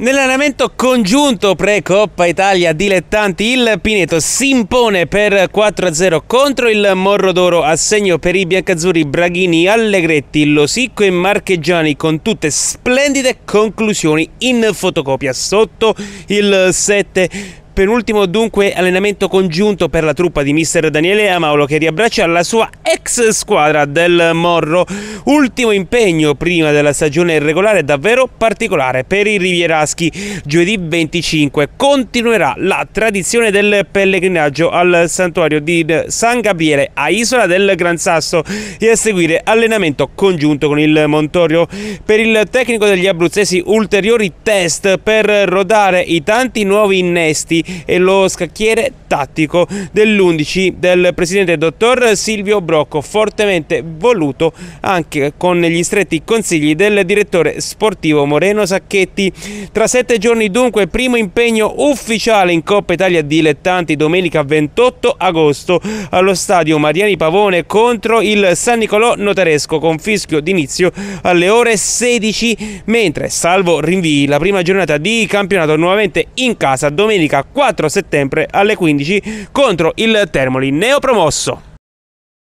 Nell'allenamento congiunto pre-Coppa Italia dilettanti il Pineto si impone per 4-0 contro il Morro d'Oro assegno per i biancazzurri Braghini, Allegretti, Losicco e Marcheggiani con tutte splendide conclusioni in fotocopia sotto il 7 penultimo dunque allenamento congiunto per la truppa di mister Daniele Amaulo che riabbraccia la sua ex squadra del Morro. Ultimo impegno prima della stagione regolare davvero particolare per i rivieraschi. Giovedì 25 continuerà la tradizione del pellegrinaggio al santuario di San Gabriele a Isola del Gran Sasso e a seguire allenamento congiunto con il Montorio. Per il tecnico degli abruzzesi ulteriori test per rodare i tanti nuovi innesti e lo scacchiere tattico dell'11 del presidente dottor Silvio Brocco, fortemente voluto anche con gli stretti consigli del direttore sportivo Moreno Sacchetti. Tra sette giorni dunque primo impegno ufficiale in Coppa Italia Dilettanti domenica 28 agosto allo stadio Mariani Pavone contro il San Nicolò Notaresco con fischio d'inizio alle ore 16 mentre salvo rinvii la prima giornata di campionato nuovamente in casa domenica 4 4 settembre alle 15 contro il Termoli neopromosso.